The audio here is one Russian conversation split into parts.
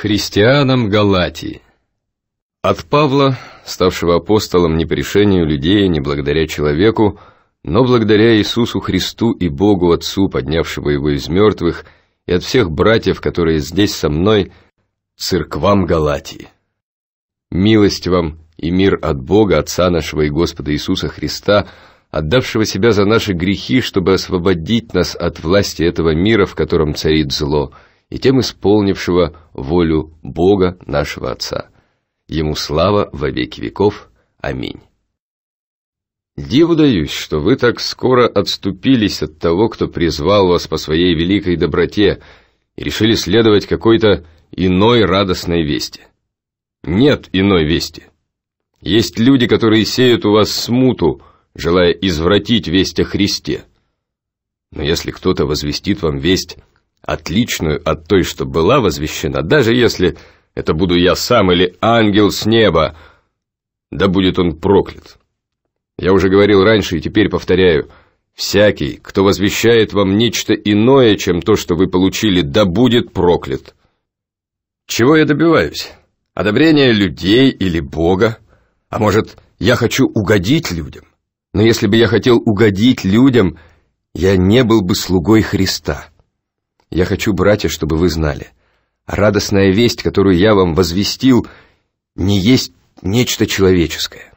Христианам Галатии От Павла, ставшего апостолом не по решению людей, не благодаря человеку, но благодаря Иисусу Христу и Богу Отцу, поднявшего его из мертвых, и от всех братьев, которые здесь со мной, церквам Галатии. Милость вам и мир от Бога, Отца нашего и Господа Иисуса Христа, отдавшего себя за наши грехи, чтобы освободить нас от власти этого мира, в котором царит зло – и тем исполнившего волю Бога нашего Отца. Ему слава во веки веков. Аминь. Диву даюсь, что вы так скоро отступились от того, кто призвал вас по своей великой доброте, и решили следовать какой-то иной радостной вести. Нет иной вести. Есть люди, которые сеют у вас смуту, желая извратить весть о Христе. Но если кто-то возвестит вам весть отличную от той, что была возвещена, даже если это буду я сам или ангел с неба, да будет он проклят. Я уже говорил раньше и теперь повторяю, всякий, кто возвещает вам нечто иное, чем то, что вы получили, да будет проклят. Чего я добиваюсь? Одобрения людей или Бога? А может, я хочу угодить людям? Но если бы я хотел угодить людям, я не был бы слугой Христа». Я хочу, братья, чтобы вы знали. Радостная весть, которую я вам возвестил, не есть нечто человеческое.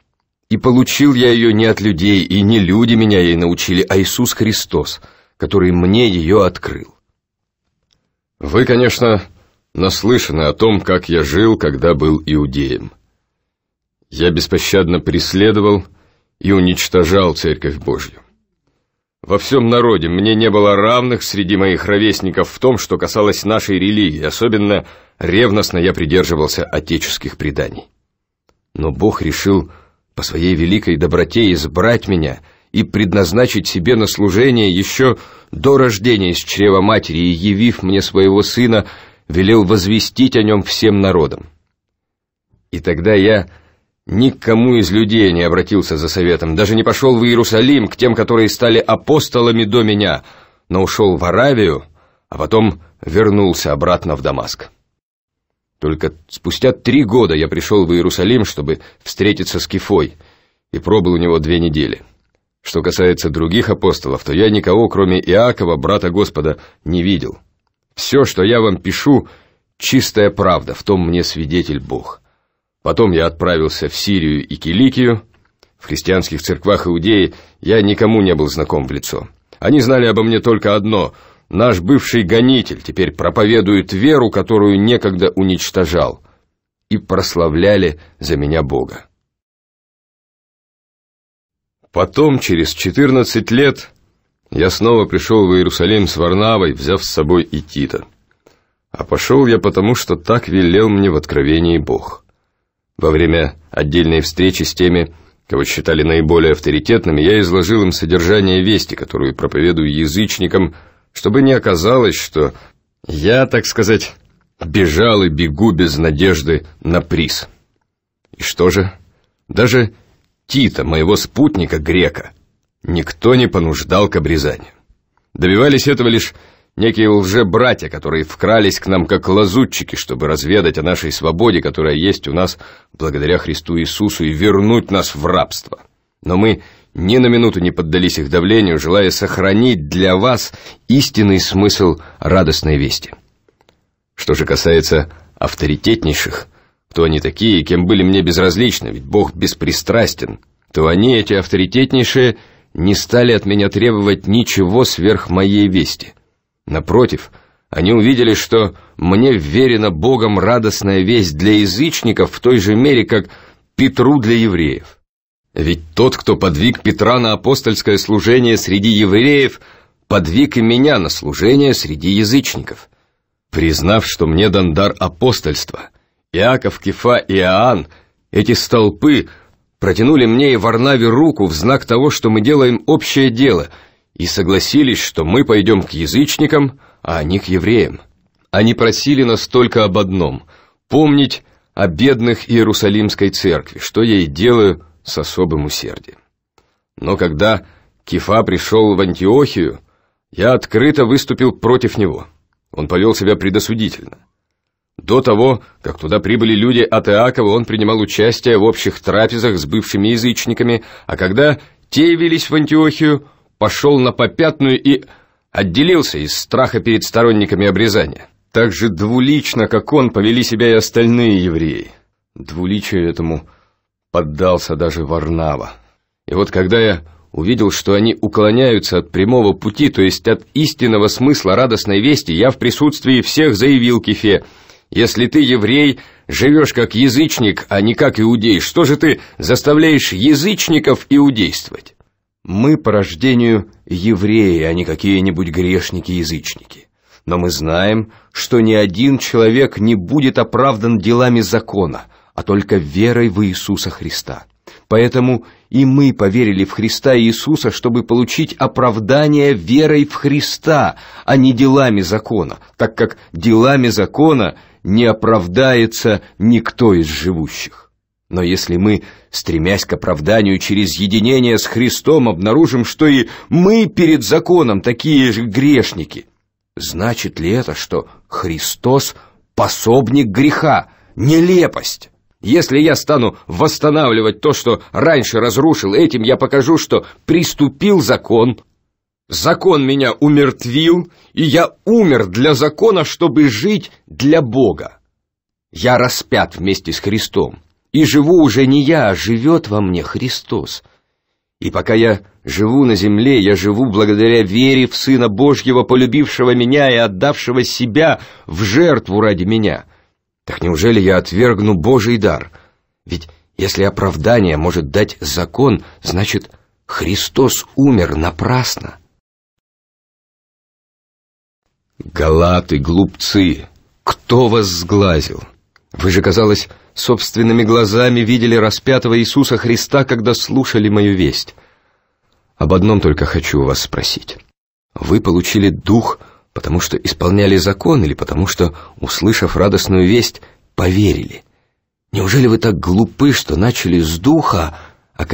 И получил я ее не от людей, и не люди меня ей научили, а Иисус Христос, который мне ее открыл. Вы, конечно, наслышаны о том, как я жил, когда был иудеем. Я беспощадно преследовал и уничтожал Церковь Божью. Во всем народе мне не было равных среди моих ровесников в том, что касалось нашей религии, особенно ревностно я придерживался отеческих преданий. Но Бог решил по своей великой доброте избрать меня и предназначить себе на служение еще до рождения из чрева матери и, явив мне своего сына, велел возвестить о нем всем народам. И тогда я Никому из людей не обратился за советом, даже не пошел в Иерусалим к тем, которые стали апостолами до меня, но ушел в Аравию, а потом вернулся обратно в Дамаск. Только спустя три года я пришел в Иерусалим, чтобы встретиться с Кифой, и пробыл у него две недели. Что касается других апостолов, то я никого, кроме Иакова, брата Господа, не видел. Все, что я вам пишу, чистая правда, в том мне свидетель Бог». Потом я отправился в Сирию и Киликию. В христианских церквах Иудеи я никому не был знаком в лицо. Они знали обо мне только одно – наш бывший гонитель теперь проповедует веру, которую некогда уничтожал, и прославляли за меня Бога. Потом, через четырнадцать лет, я снова пришел в Иерусалим с Варнавой, взяв с собой и Тита. А пошел я потому, что так велел мне в откровении Бог. Во время отдельной встречи с теми, кого считали наиболее авторитетными, я изложил им содержание вести, которую проповедую язычникам, чтобы не оказалось, что я, так сказать, бежал и бегу без надежды на приз. И что же? Даже Тита, моего спутника, грека, никто не понуждал к обрезанию. Добивались этого лишь некие лже-братья, которые вкрались к нам как лазутчики, чтобы разведать о нашей свободе, которая есть у нас благодаря Христу Иисусу, и вернуть нас в рабство. Но мы ни на минуту не поддались их давлению, желая сохранить для вас истинный смысл радостной вести. Что же касается авторитетнейших, кто они такие, кем были мне безразличны, ведь Бог беспристрастен, то они, эти авторитетнейшие, не стали от меня требовать ничего сверх моей вести – Напротив, они увидели, что мне вверена Богом радостная весть для язычников в той же мере, как Петру для евреев. Ведь тот, кто подвиг Петра на апостольское служение среди евреев, подвиг и меня на служение среди язычников. Признав, что мне дан дар апостольства, Иаков, Кефа и Иоанн, эти столпы, протянули мне и Варнаве руку в знак того, что мы делаем общее дело — и согласились, что мы пойдем к язычникам, а они к евреям. Они просили нас только об одном – помнить о бедных Иерусалимской церкви, что я и делаю с особым усердием. Но когда Кефа пришел в Антиохию, я открыто выступил против него. Он повел себя предосудительно. До того, как туда прибыли люди от Иакова, он принимал участие в общих трапезах с бывшими язычниками, а когда те явились в Антиохию – пошел на попятную и отделился из страха перед сторонниками обрезания. Так же двулично, как он, повели себя и остальные евреи. Двуличию этому поддался даже Варнава. И вот когда я увидел, что они уклоняются от прямого пути, то есть от истинного смысла радостной вести, я в присутствии всех заявил Кефе, «Если ты еврей, живешь как язычник, а не как иудей, что же ты заставляешь язычников иудействовать?» Мы по рождению евреи, а не какие-нибудь грешники-язычники. Но мы знаем, что ни один человек не будет оправдан делами закона, а только верой в Иисуса Христа. Поэтому и мы поверили в Христа Иисуса, чтобы получить оправдание верой в Христа, а не делами закона, так как делами закона не оправдается никто из живущих. Но если мы, стремясь к оправданию через единение с Христом, обнаружим, что и мы перед законом такие же грешники, значит ли это, что Христос — пособник греха, нелепость? Если я стану восстанавливать то, что раньше разрушил, этим я покажу, что приступил закон, закон меня умертвил, и я умер для закона, чтобы жить для Бога. Я распят вместе с Христом и живу уже не я, а живет во мне Христос. И пока я живу на земле, я живу благодаря вере в Сына Божьего, полюбившего меня и отдавшего себя в жертву ради меня. Так неужели я отвергну Божий дар? Ведь если оправдание может дать закон, значит, Христос умер напрасно. Галаты, глупцы, кто вас сглазил? Вы же, казалось, собственными глазами видели распятого Иисуса Христа, когда слушали мою весть. Об одном только хочу у вас спросить. Вы получили дух, потому что исполняли закон или потому что, услышав радостную весть, поверили? Неужели вы так глупы, что начали с духа, а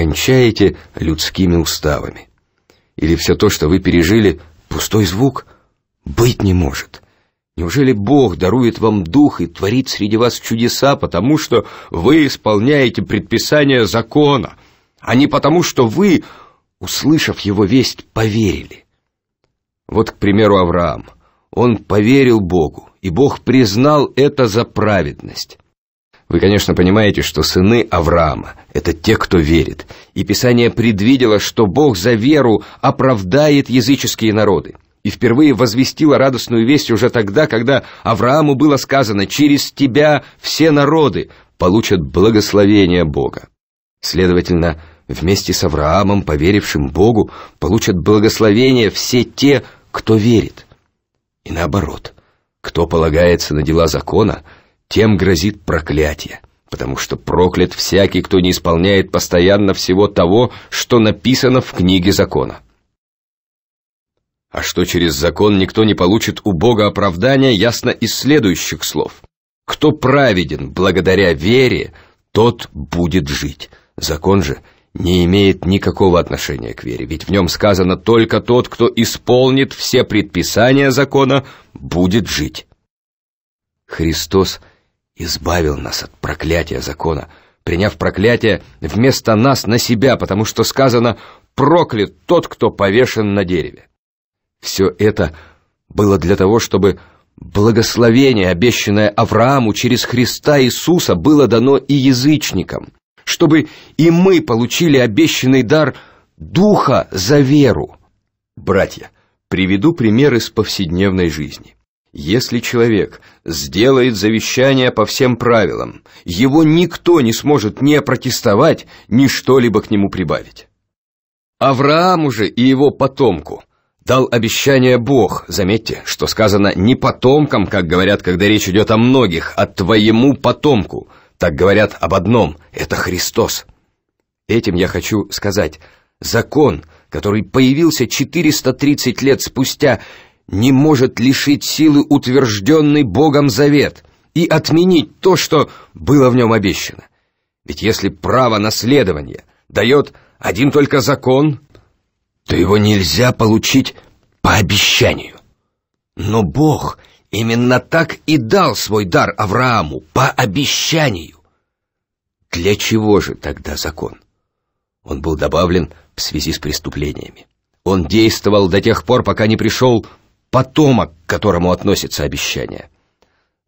людскими уставами? Или все то, что вы пережили, пустой звук? Быть не может». Неужели Бог дарует вам дух и творит среди вас чудеса, потому что вы исполняете предписания закона, а не потому что вы, услышав его весть, поверили? Вот, к примеру, Авраам. Он поверил Богу, и Бог признал это за праведность. Вы, конечно, понимаете, что сыны Авраама – это те, кто верит, и Писание предвидело, что Бог за веру оправдает языческие народы – и впервые возвестила радостную весть уже тогда, когда Аврааму было сказано «Через тебя все народы получат благословение Бога». Следовательно, вместе с Авраамом, поверившим Богу, получат благословение все те, кто верит. И наоборот, кто полагается на дела закона, тем грозит проклятие, потому что проклят всякий, кто не исполняет постоянно всего того, что написано в книге закона. А что через закон никто не получит у Бога оправдания, ясно из следующих слов. Кто праведен благодаря вере, тот будет жить. Закон же не имеет никакого отношения к вере, ведь в нем сказано только тот, кто исполнит все предписания закона, будет жить. Христос избавил нас от проклятия закона, приняв проклятие вместо нас на себя, потому что сказано «проклят тот, кто повешен на дереве». Все это было для того, чтобы благословение, обещанное Аврааму через Христа Иисуса, было дано и язычникам, чтобы и мы получили обещанный дар Духа за веру. Братья, приведу пример из повседневной жизни. Если человек сделает завещание по всем правилам, его никто не сможет ни протестовать ни что-либо к нему прибавить. Аврааму же и его потомку дал обещание Бог. Заметьте, что сказано не потомкам, как говорят, когда речь идет о многих, а твоему потомку. Так говорят об одном — это Христос. Этим я хочу сказать, закон, который появился 430 лет спустя, не может лишить силы утвержденный Богом завет и отменить то, что было в нем обещано. Ведь если право наследования дает один только закон — то его нельзя получить по обещанию. Но Бог именно так и дал свой дар Аврааму по обещанию. Для чего же тогда закон? Он был добавлен в связи с преступлениями. Он действовал до тех пор, пока не пришел потомок, к которому относится обещание.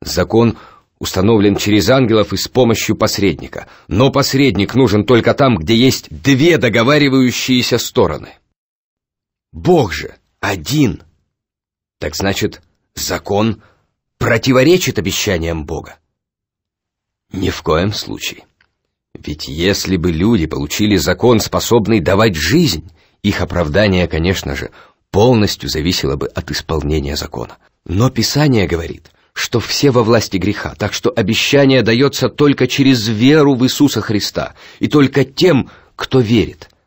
Закон установлен через ангелов и с помощью посредника, но посредник нужен только там, где есть две договаривающиеся стороны. Бог же один. Так значит, закон противоречит обещаниям Бога? Ни в коем случае. Ведь если бы люди получили закон, способный давать жизнь, их оправдание, конечно же, полностью зависело бы от исполнения закона. Но Писание говорит, что все во власти греха, так что обещание дается только через веру в Иисуса Христа и только тем, кто верит –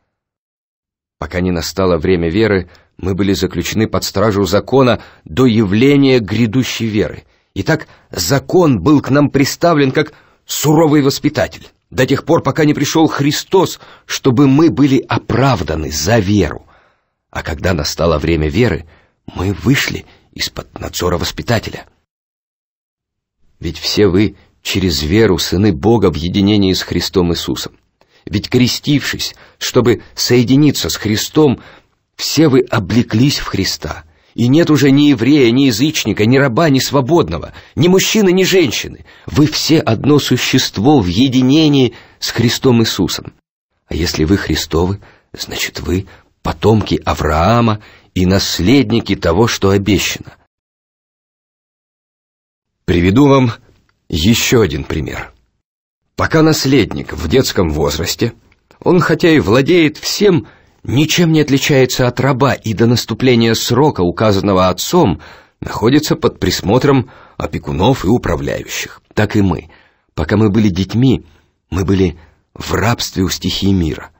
Пока не настало время веры, мы были заключены под стражу закона до явления грядущей веры. Итак, закон был к нам представлен как суровый воспитатель, до тех пор, пока не пришел Христос, чтобы мы были оправданы за веру. А когда настало время веры, мы вышли из-под надзора воспитателя. Ведь все вы через веру сыны Бога в единении с Христом Иисусом. Ведь крестившись, чтобы соединиться с Христом, все вы облеклись в Христа. И нет уже ни еврея, ни язычника, ни раба, ни свободного, ни мужчины, ни женщины. Вы все одно существо в единении с Христом Иисусом. А если вы Христовы, значит вы потомки Авраама и наследники того, что обещано. Приведу вам еще один пример – Пока наследник в детском возрасте, он хотя и владеет всем, ничем не отличается от раба и до наступления срока, указанного отцом, находится под присмотром опекунов и управляющих. Так и мы. Пока мы были детьми, мы были в рабстве у стихии мира.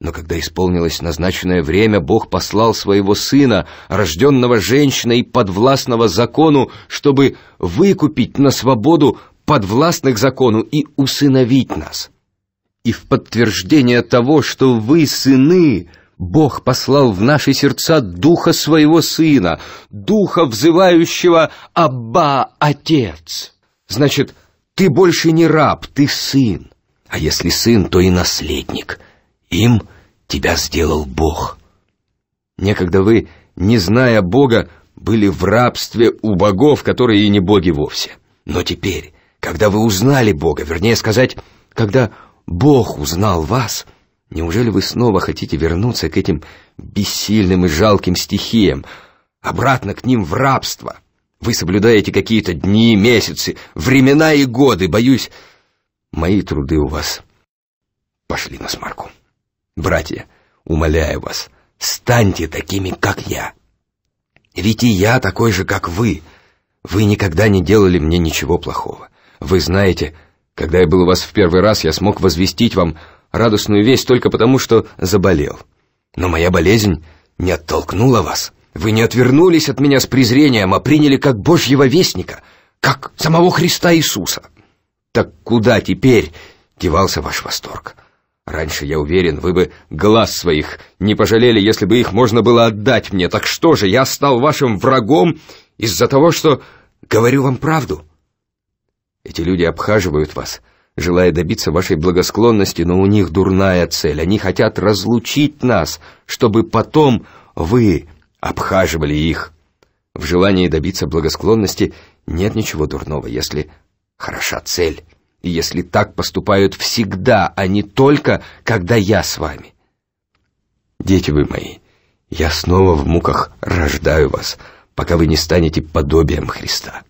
Но когда исполнилось назначенное время, Бог послал своего сына, рожденного женщиной и подвластного закону, чтобы выкупить на свободу подвластных закону, и усыновить нас. И в подтверждение того, что вы сыны, Бог послал в наши сердца Духа Своего Сына, Духа, взывающего «Абба, Отец». Значит, ты больше не раб, ты сын. А если сын, то и наследник. Им тебя сделал Бог. Некогда вы, не зная Бога, были в рабстве у богов, которые и не боги вовсе. Но теперь, когда вы узнали Бога, вернее сказать, когда Бог узнал вас, неужели вы снова хотите вернуться к этим бессильным и жалким стихиям, обратно к ним в рабство? Вы соблюдаете какие-то дни, месяцы, времена и годы, боюсь, мои труды у вас пошли на смарку. Братья, умоляю вас, станьте такими, как я. Ведь и я такой же, как вы. Вы никогда не делали мне ничего плохого. Вы знаете, когда я был у вас в первый раз, я смог возвестить вам радостную весть только потому, что заболел. Но моя болезнь не оттолкнула вас. Вы не отвернулись от меня с презрением, а приняли как Божьего вестника, как самого Христа Иисуса. Так куда теперь девался ваш восторг? Раньше, я уверен, вы бы глаз своих не пожалели, если бы их можно было отдать мне. Так что же, я стал вашим врагом из-за того, что говорю вам правду?» Эти люди обхаживают вас, желая добиться вашей благосклонности, но у них дурная цель. Они хотят разлучить нас, чтобы потом вы обхаживали их. В желании добиться благосклонности нет ничего дурного, если хороша цель, и если так поступают всегда, а не только, когда я с вами. Дети вы мои, я снова в муках рождаю вас, пока вы не станете подобием Христа.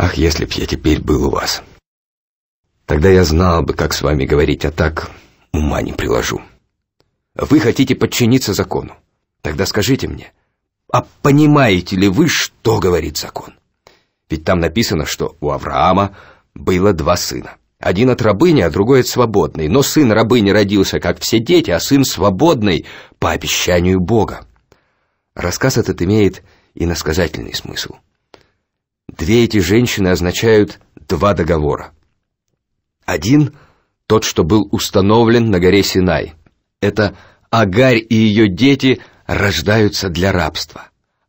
Ах, если б я теперь был у вас. Тогда я знал бы, как с вами говорить, а так ума не приложу. Вы хотите подчиниться закону. Тогда скажите мне, а понимаете ли вы, что говорит закон? Ведь там написано, что у Авраама было два сына. Один от рабыни, а другой от свободной. Но сын рабыни родился, как все дети, а сын свободный по обещанию Бога. Рассказ этот имеет иносказательный смысл – Две эти женщины означают два договора. Один — тот, что был установлен на горе Синай. Это Агарь и ее дети рождаются для рабства.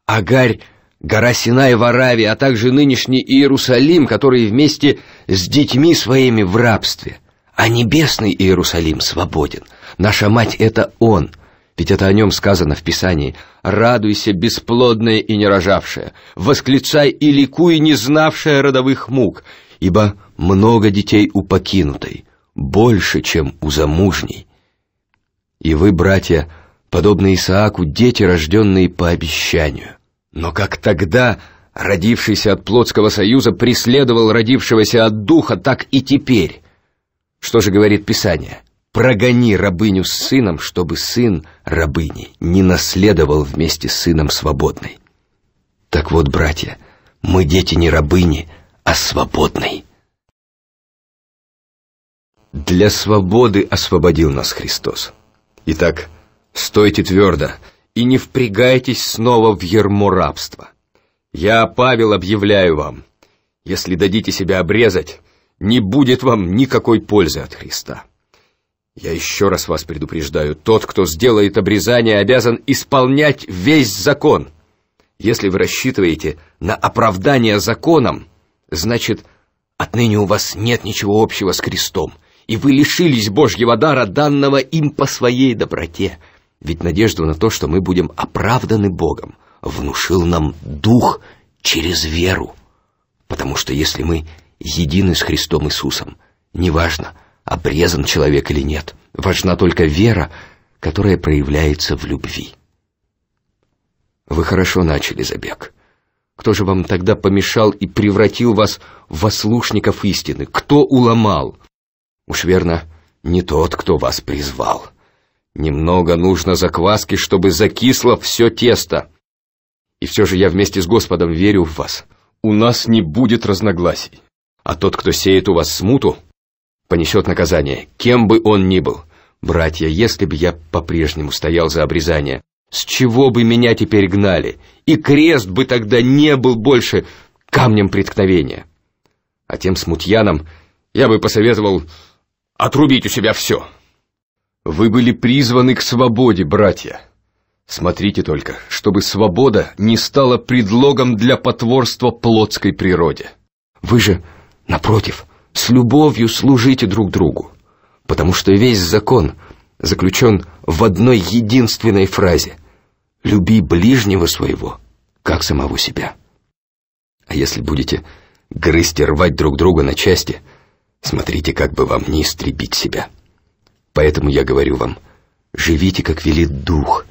Агарь — гора Синай в Аравии, а также нынешний Иерусалим, который вместе с детьми своими в рабстве. А небесный Иерусалим свободен. Наша мать — это он — ведь это о нем сказано в Писании. «Радуйся, бесплодная и нерожавшая, восклицай и ликуй, не знавшая родовых мук, ибо много детей у покинутой, больше, чем у замужней». И вы, братья, подобны Исааку, дети, рожденные по обещанию. Но как тогда родившийся от плотского союза преследовал родившегося от духа, так и теперь. Что же говорит Писание? прогони рабыню с сыном, чтобы сын рабыни не наследовал вместе с сыном свободной. Так вот, братья, мы дети не рабыни, а свободной. Для свободы освободил нас Христос. Итак, стойте твердо и не впрягайтесь снова в ермо рабства. Я, Павел, объявляю вам, если дадите себя обрезать, не будет вам никакой пользы от Христа. Я еще раз вас предупреждаю, тот, кто сделает обрезание, обязан исполнять весь закон. Если вы рассчитываете на оправдание законом, значит, отныне у вас нет ничего общего с крестом, и вы лишились Божьего дара, данного им по своей доброте. Ведь надежду на то, что мы будем оправданы Богом, внушил нам Дух через веру. Потому что если мы едины с Христом Иисусом, неважно, обрезан человек или нет. Важна только вера, которая проявляется в любви. Вы хорошо начали забег. Кто же вам тогда помешал и превратил вас в ослушников истины? Кто уломал? Уж верно, не тот, кто вас призвал. Немного нужно закваски, чтобы закисло все тесто. И все же я вместе с Господом верю в вас. У нас не будет разногласий. А тот, кто сеет у вас смуту, понесет наказание, кем бы он ни был. Братья, если бы я по-прежнему стоял за обрезание, с чего бы меня теперь гнали? И крест бы тогда не был больше камнем преткновения. А тем смутьянам я бы посоветовал отрубить у себя все. Вы были призваны к свободе, братья. Смотрите только, чтобы свобода не стала предлогом для потворства плотской природе. Вы же, напротив, с любовью служите друг другу, потому что весь закон заключен в одной единственной фразе «люби ближнего своего, как самого себя». А если будете грызть и рвать друг друга на части, смотрите, как бы вам не истребить себя. Поэтому я говорю вам, живите, как велит дух,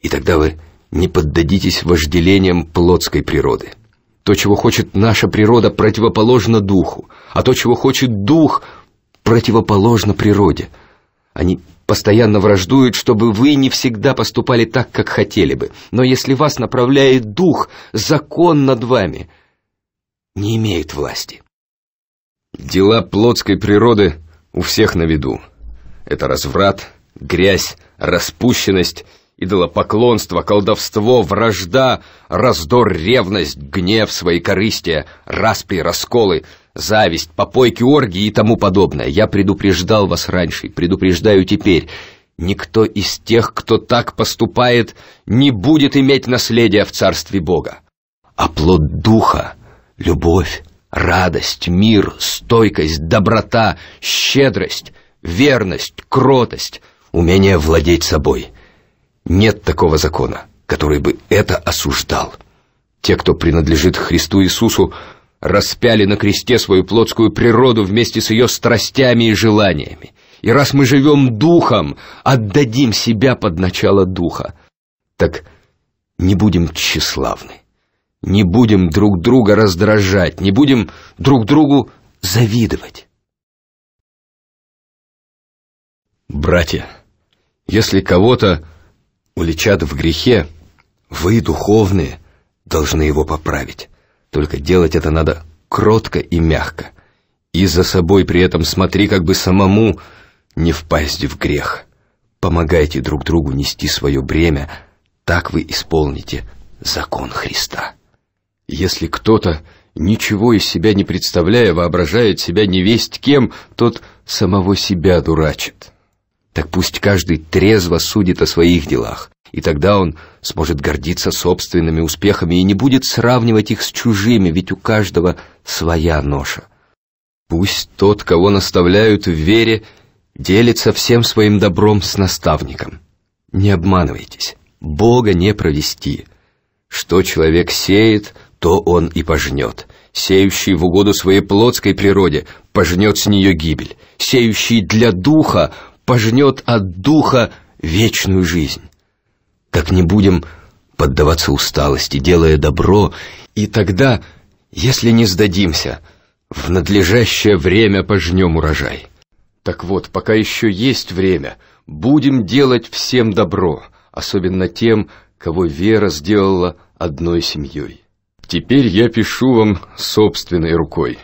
и тогда вы не поддадитесь вожделениям плотской природы». То, чего хочет наша природа, противоположно духу, а то, чего хочет дух, противоположно природе. Они постоянно враждуют, чтобы вы не всегда поступали так, как хотели бы. Но если вас направляет дух, закон над вами не имеет власти. Дела плотской природы у всех на виду. Это разврат, грязь, распущенность – идолопоклонство, колдовство, вражда, раздор, ревность, гнев, свои своекорыстие, распри, расколы, зависть, попойки, оргии и тому подобное. Я предупреждал вас раньше, и предупреждаю теперь. Никто из тех, кто так поступает, не будет иметь наследия в Царстве Бога. А плод Духа — любовь, радость, мир, стойкость, доброта, щедрость, верность, кротость, умение владеть собой — нет такого закона, который бы это осуждал. Те, кто принадлежит Христу Иисусу, распяли на кресте свою плотскую природу вместе с ее страстями и желаниями. И раз мы живем духом, отдадим себя под начало духа, так не будем тщеславны, не будем друг друга раздражать, не будем друг другу завидовать. Братья, если кого-то уличат в грехе, вы, духовные, должны его поправить. Только делать это надо кротко и мягко. И за собой при этом смотри, как бы самому не впасть в грех. Помогайте друг другу нести свое бремя, так вы исполните закон Христа. Если кто-то, ничего из себя не представляя, воображает себя невесть кем, тот самого себя дурачит. Так пусть каждый трезво судит о своих делах, и тогда он сможет гордиться собственными успехами и не будет сравнивать их с чужими, ведь у каждого своя ноша. Пусть тот, кого наставляют в вере, делится всем своим добром с наставником. Не обманывайтесь, Бога не провести. Что человек сеет, то он и пожнет. Сеющий в угоду своей плотской природе пожнет с нее гибель. Сеющий для духа пожнет от духа вечную жизнь. Как не будем поддаваться усталости, делая добро, и тогда, если не сдадимся, в надлежащее время пожнем урожай. Так вот, пока еще есть время, будем делать всем добро, особенно тем, кого Вера сделала одной семьей. Теперь я пишу вам собственной рукой.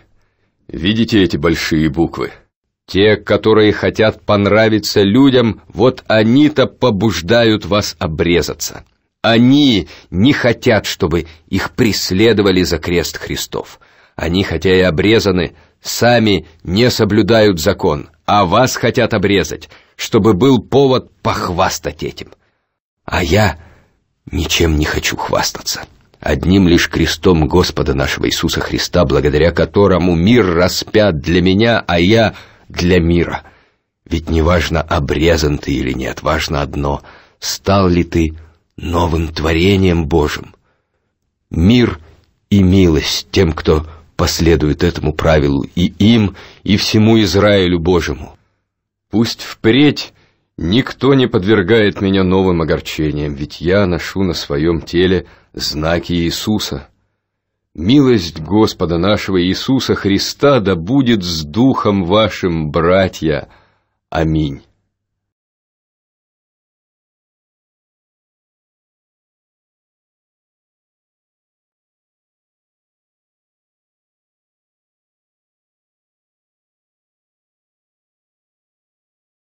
Видите эти большие буквы? Те, которые хотят понравиться людям, вот они-то побуждают вас обрезаться. Они не хотят, чтобы их преследовали за крест Христов. Они, хотя и обрезаны, сами не соблюдают закон, а вас хотят обрезать, чтобы был повод похвастать этим. А я ничем не хочу хвастаться. Одним лишь крестом Господа нашего Иисуса Христа, благодаря которому мир распят для меня, а я для мира. Ведь не важно обрезан ты или нет, важно одно — стал ли ты новым творением Божьим. Мир и милость тем, кто последует этому правилу, и им, и всему Израилю Божьему. Пусть впредь никто не подвергает меня новым огорчениям, ведь я ношу на своем теле знаки Иисуса». Милость Господа нашего Иисуса Христа да будет с духом вашим, братья. Аминь.